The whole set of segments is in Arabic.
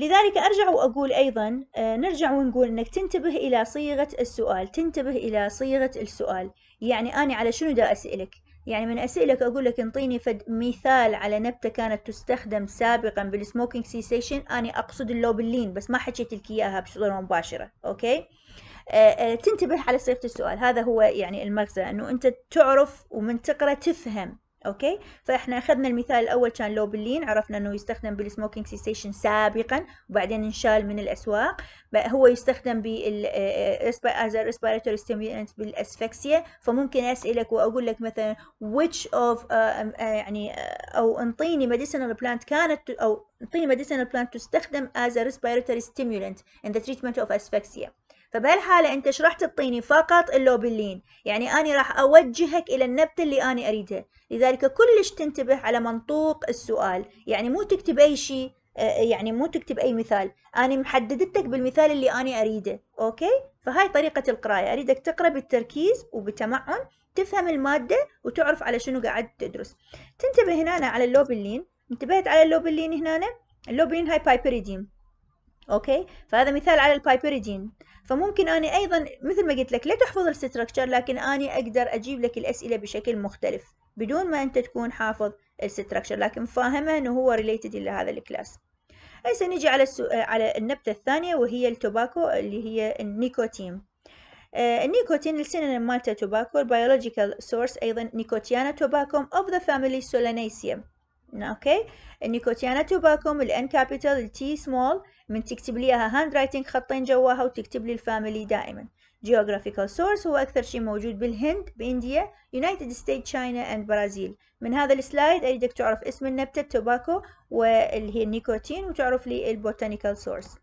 لذلك أرجع وأقول أيضا آه، نرجع ونقول أنك تنتبه إلى صيغة السؤال تنتبه إلى صيغة السؤال يعني أنا على شنو دا أسألك يعني من أسئلك أقول لك انطيني فد مثال على نبتة كانت تستخدم سابقا بالسموكينج سيسيشن أنا أقصد اللوبلين بس ما حكيت لك إياها بصورة مباشرة أوكي آه، آه، تنتبه على صيغة السؤال هذا هو يعني المغزى أنه أنت تعرف ومن تقرأ تفهم اوكي فاحنا اخذنا المثال الاول كان لوبلين عرفنا انه يستخدم بالسموكينج سيسيشن سابقا وبعدين انشال من الاسواق هو يستخدم بال ريسبيراتوري آه، ستيمولانت آه، بالاسفكسيا فممكن اسالك واقول لك مثلا ويتش اوف آه، يعني او انطيني ميديسينال بلانت كانت او انطيني ميديسينال بلانت تستخدم از ريسبيراتوري ستيمولانت ان ذا تريتمنت اوف اسفكسيا فبهالحالة انت ايش راح تعطيني فقط اللوبلين يعني اني راح اوجهك الى النبتة اللي انا اريدها لذلك كلش تنتبه على منطوق السؤال يعني مو تكتب اي شيء آه، آه، يعني مو تكتب اي مثال انا محددتك بالمثال اللي انا اريده اوكي فهاي طريقة القراية اريدك تقرأ بالتركيز وبتمعن تفهم المادة وتعرف على شنو قاعد تدرس تنتبه هنا على اللوبلين انتبهت على اللوبلين هنا اللوبلين هاي بايبريديم اوكي فهذا مثال على البايبريدين فممكن اني أيضا مثل ما قلت لك لا تحفظ الستركتشر لكن اني أقدر أجيب لك الأسئلة بشكل مختلف بدون ما أنت تكون حافظ الستركتشر لكن فاهمه أنه هو ريليتد إلى هذا الكلاس هسه نجي على السو... على النبتة الثانية وهي التوباكو اللي هي النيكوتين آه النيكوتين السينونيم مالته توباكو البيولوجيكال سورس أيضا نيكوتيانا توباكوم أوف ذا فاميلي سولانيسيا اوكي النيكوتيانا توباكوم الان كابيتال التي سمول من تكتب ليها اياها هاند رايتنج خطين جواها وتكتب لي الفاميلي دائما جيوغرافيكال source هو أكثر شيء موجود بالهند بإنديا يونايتد ستيت تشاينا أند برازيل من هذا السلايد أريدك تعرف اسم النبتة التوباكو واللي هي النيكوتين وتعرف لي البوتانيكال سورس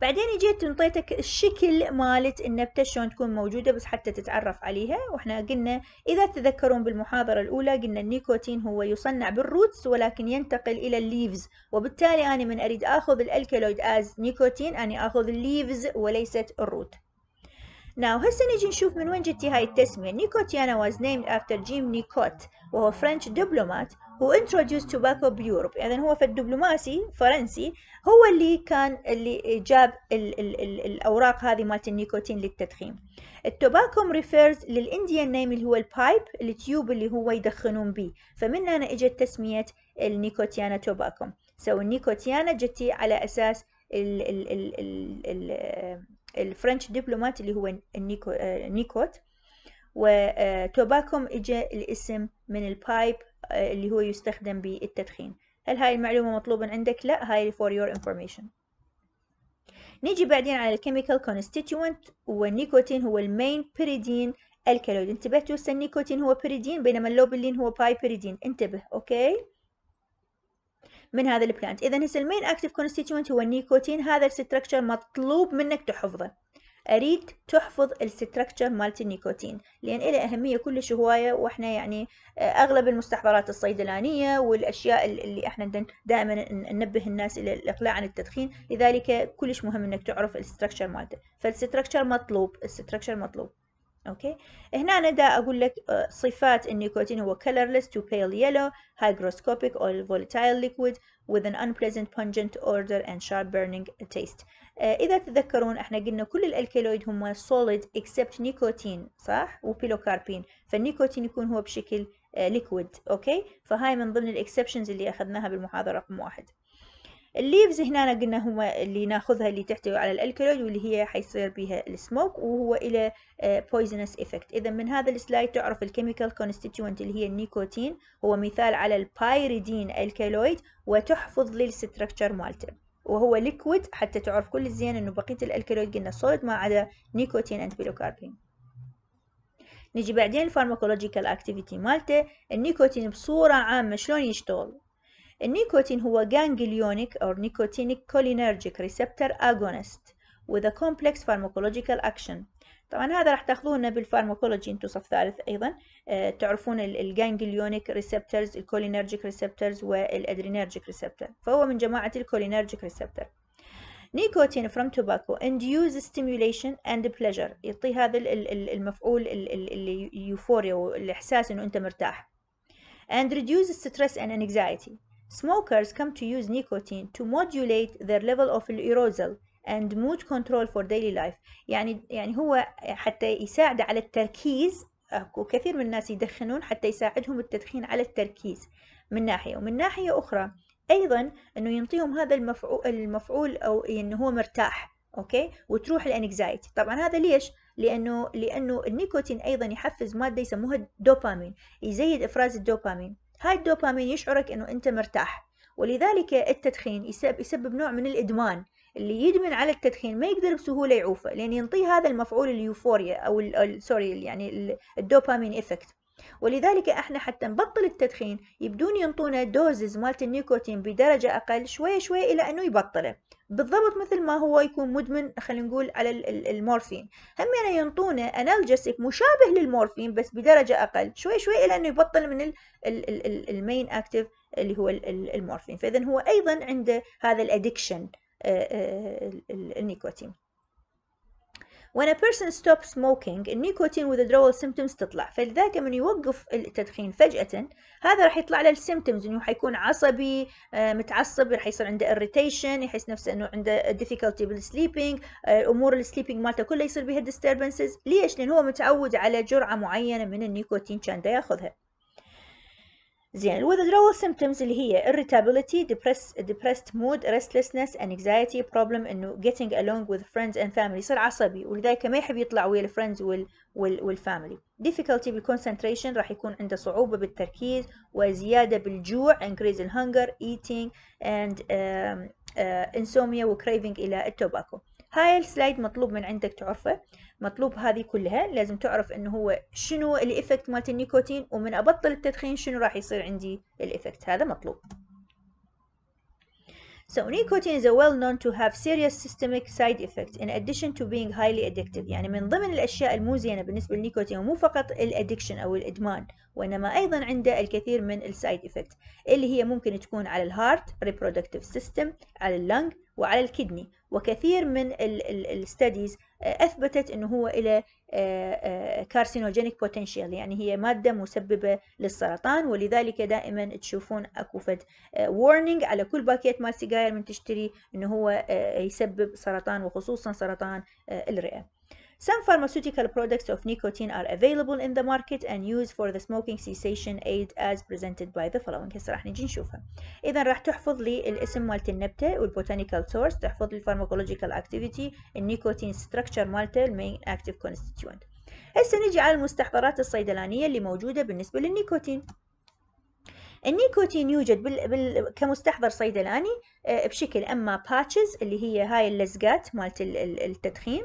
بعدين جيت انطيتك الشكل مالت النبتة شلون تكون موجودة بس حتى تتعرف عليها واحنا قلنا إذا تذكرون بالمحاضرة الأولى قلنا النيكوتين هو يصنع بالروتس ولكن ينتقل إلى الليفز وبالتالي أنا من أريد أخذ الألكالويد آز نيكوتين اني أخذ الليفز وليست الروت Now هسه نجي نشوف من وين جتي هاي التسمية نيكوتيانا واز named افتر جيم نيكوت وهو فرنش دبلومات هو انتروديوس توباكو بيوروب إذا هو في الدبلوماسي فرنسي هو اللي كان اللي جاب ال ال ال الأوراق هذه مالت النيكوتين للتدخين التوباكوم ريفيرز للإنديان نيم اللي هو البايب التيوب اللي هو يدخنون به فمن هنا إجت تسمية النيكوتيانا توباكوم سو النيكوتيانا جتي على أساس ال ال ال ال ال الفرنش دبلومات اللي هو النيكو آه، نيكوت وتوباكوم آه، اجى الاسم من البايب آه، اللي هو يستخدم بالتدخين هل هاي المعلومة مطلوبة عندك؟ لا هاي for your information نيجي بعدين على الكيميكال كونستيتوينت والنيكوتين هو المين بيريدين الكالويد انتبهتوا هسه النيكوتين هو بيريدين بينما اللوبلين هو باي بيريدين انتبه اوكي من هذا البلانت اذا هسه المين اكتف كونستيتوينت هو النيكوتين هذا الستركتشر مطلوب منك تحفظه اريد تحفظ الستركتشر مالت النيكوتين لان له اهميه كلش هوايه واحنا يعني آه، اغلب المستحضرات الصيدلانيه والاشياء اللي احنا دائما ننبه الناس الى الاقلاع عن التدخين لذلك كلش مهم انك تعرف الستركتشر مالته فالستركتشر مطلوب الستركتشر مطلوب اوكي هنا انا دا اقول لك آه، صفات النيكوتين هو colorless to pale yellow hygroscopic or volatile liquid with an unpleasant pungent odor and sharp burning taste آه، اذا تتذكرون احنا قلنا كل الالكالويد هم solid except نيكوتين صح وبيلوكاربين فالنيكوتين يكون هو بشكل ليكويد آه، اوكي فهاي من ضمن الاكسبشنز اللي اخذناها بالمحاضره رقم واحد الليفز هنا قلنا هما اللي ناخذها اللي تحتوي على الالكالويد واللي هي حيصير بها السموك وهو الى بويزنس افكت اذا من هذا السلايد تعرف الكيميكال كونستيتوينت اللي هي النيكوتين هو مثال على البايريدين الكالويد وتحفظ للستركتشر مالته وهو ليكويد حتى تعرف كل الزين انه بقيه الالكالويد قلنا سوليد ما عدا نيكوتين اند بيلوكاربين نجي بعدين الفارماكولوجيكال اكتيفيتي مالته النيكوتين بصوره عامه شلون يشتغل النيكوتين هو ganglionic or nicotinic cholinergic receptor agonist with a complex pharmacological action طبعا هذا راح تاخذوه بالفارماكولوجي انتم صف ثالث ايضا آه تعرفون الجانجليونيك ريسبترز الكولينرجيك ريسبترز والادرينرجيك ريسبتر فهو من جماعه الكولينرجيك ريسبتر نيكوتين فروم توباكو انديوز ستيميوليشن اند بليجر يعطي هذا المفعول اليوفوريا والاحساس انه انت مرتاح and reduce stress and anxiety Smokers come to use nicotine to modulate their level of arousal and mood control for daily life يعني يعني هو حتى يساعد على التركيز وكثير من الناس يدخنون حتى يساعدهم التدخين على التركيز من ناحية ومن ناحية أخرى أيضا أنه ينطيهم هذا المفعول, المفعول أو أنه هو مرتاح أوكي وتروح الأنكزايتي طبعا هذا ليش؟ لأنه لأنه النيكوتين أيضا يحفز مادة يسموها الدوبامين يزيد إفراز الدوبامين هاي الدوبامين يشعرك انه انت مرتاح ولذلك التدخين يسبب, يسبب نوع من الادمان اللي يدمن على التدخين ما يقدر بسهوله يعوفه لان ينطيه هذا المفعول اليوفوريا او سوري يعني الدوبامين افكت ولذلك احنا حتى نبطل التدخين يبدون ينطونا دوزز مالت النيكوتين بدرجة أقل شوية شوية إلى أنه يبطله بالضبط مثل ما هو يكون مدمن خلينا نقول على المورفين هم يعني ينطونه انالجسيك مشابه للمورفين بس بدرجه اقل شوي شوي الى انه يبطل من المين اكتف اللي هو المورفين فاذا هو ايضا عنده هذا الادكشن آه، آه، النيكوتين when a person stops smoking النيكوتين withdrawal symptoms تطلع فلذلك من يوقف التدخين فجأة هذا راح يطلع له symptoms انه حيكون عصبي آه، متعصب راح يصير عنده irritation يحس نفسه انه عنده difficulty بالsleeping آه، امور السليبينج مالته كله يصير بها disturbances ليش لان هو متعود على جرعة معينة من النيكوتين كان دا ياخذها زين الوذدرول symptoms اللي هي irritability, depressed, depressed mood, restlessness and anxiety problem انه getting along with friends and family يصير عصبي ولذلك ما يحب يطلع ويا الفريندز وال وال والفاميلي difficulty بالconcentration راح يكون عنده صعوبة بالتركيز وزيادة بالجوع increase in hunger, eating and um, uh, insomnia و craving إلى التوباكو هاي السلايد مطلوب من عندك تعرفه مطلوب هذه كلها لازم تعرف انه هو شنو الايفكت مالت النيكوتين ومن ابطل التدخين شنو راح يصير عندي الايفكت هذا مطلوب So nicotine is a well known to have serious systemic side effects in addition to being highly addictive يعني من ضمن الأشياء المو زينة بالنسبة للنيكوتين ومو فقط الادكشن أو الإدمان وإنما أيضا عنده الكثير من السايد إفكت اللي هي ممكن تكون على الهارت reproductive system على اللنج وعلى الكدني وكثير من الستديز آه، أثبتت أنه هو إلى كارسينوجينيك آه، بوتنشال آه، يعني هي مادة مسببة للسرطان ولذلك دائما تشوفون أكو فد وورنينج على كل باكيت مال سجاير من تشتري أنه هو يسبب سرطان وخصوصا سرطان الرئة Some pharmaceutical products of nicotine are available in the market and used for the smoking cessation aid as presented by the following هسه راح نجي نشوفها إذا راح تحفظ لي الاسم مالت النبتة والبوتانيكال سورس، تحفظ لي الفارماكولوجيكال اكتيفيتي، النيكوتين ستراكشر مالته المين اكتيف كونستيتيونت. هسه نجي على المستحضرات الصيدلانية اللي موجودة بالنسبة للنيكوتين النيكوتين يوجد بال... بال... كمستحضر صيدلاني آه، بشكل اما باتشز اللي هي هاي اللزقات مالت التدخين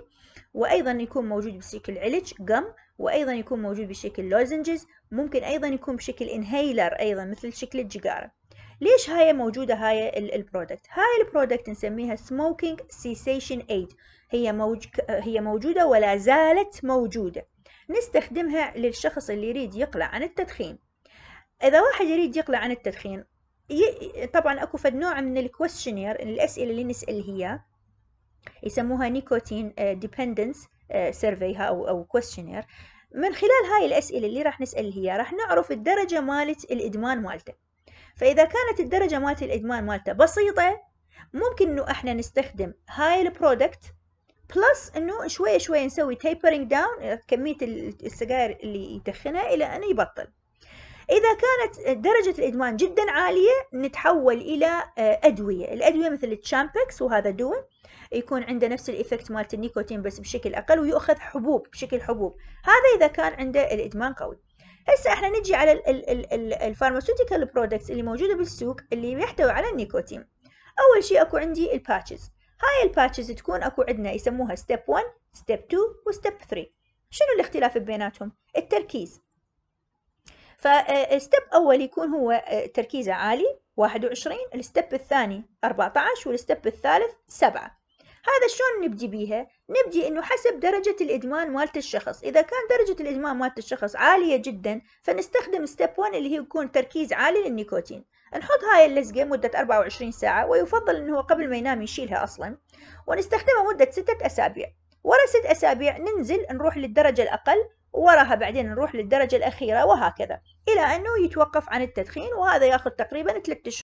وأيضا يكون موجود بشكل علج قم وأيضا يكون موجود بشكل لوزنجز ممكن أيضا يكون بشكل انهيلر أيضا مثل شكل الجيجاره ليش هاي موجودة هاي البرودكت هاي البرودكت نسميها سموكينج سيسيشن ايد هي, موج... هي موجودة ولا زالت موجودة نستخدمها للشخص اللي يريد يقلع عن التدخين إذا واحد يريد يقلع عن التدخين ي... طبعا اكو فد نوع من الكويشنير الاسئله اللي نسال هي يسموها نيكوتين ديبندنس آه، سيرفي آه، او او كويشنير من خلال هاي الاسئله اللي راح نسال هي راح نعرف الدرجه مالت الادمان مالته فاذا كانت الدرجه مالت الادمان مالته بسيطه ممكن انه احنا نستخدم هاي البرودكت بلس انه شوي شوي نسوي تيبرنج داون آه، كميه السجاير اللي يدخنها الى ان يبطل إذا كانت درجة الإدمان جدا عالية نتحول إلى آه، أدوية الأدوية مثل التشامبكس وهذا دواء يكون عنده نفس الإفكت مالت النيكوتين بس بشكل أقل ويؤخذ حبوب بشكل حبوب هذا إذا كان عنده الإدمان قوي هسه احنا نجي على الفارماسيوتيكال برودكتس اللي موجوده بالسوق اللي يحتوي على النيكوتين اول شيء اكو عندي الباتشز هاي الباتشز تكون اكو عندنا يسموها ستيب 1 ستيب 2 وستيب 3 شنو الاختلاف بيناتهم التركيز فالستب أول يكون هو آه، تركيزه عالي 21 الستيب الثاني 14 والستيب الثالث 7 هذا شلون نبدي بيها؟ نبدي انه حسب درجة الادمان مالت الشخص، اذا كان درجة الادمان مالت الشخص عالية جدا فنستخدم ستيب 1 اللي هي يكون تركيز عالي للنيكوتين، نحط هاي اللزقة مدة 24 ساعة ويفضل انه قبل ما ينام يشيلها اصلا، ونستخدمها مدة ستة اسابيع، ورا 6 اسابيع ننزل نروح للدرجة الاقل وراها بعدين نروح للدرجة الأخيرة وهكذا إلى أنه يتوقف عن التدخين وهذا ياخذ تقريبا 3 أشهر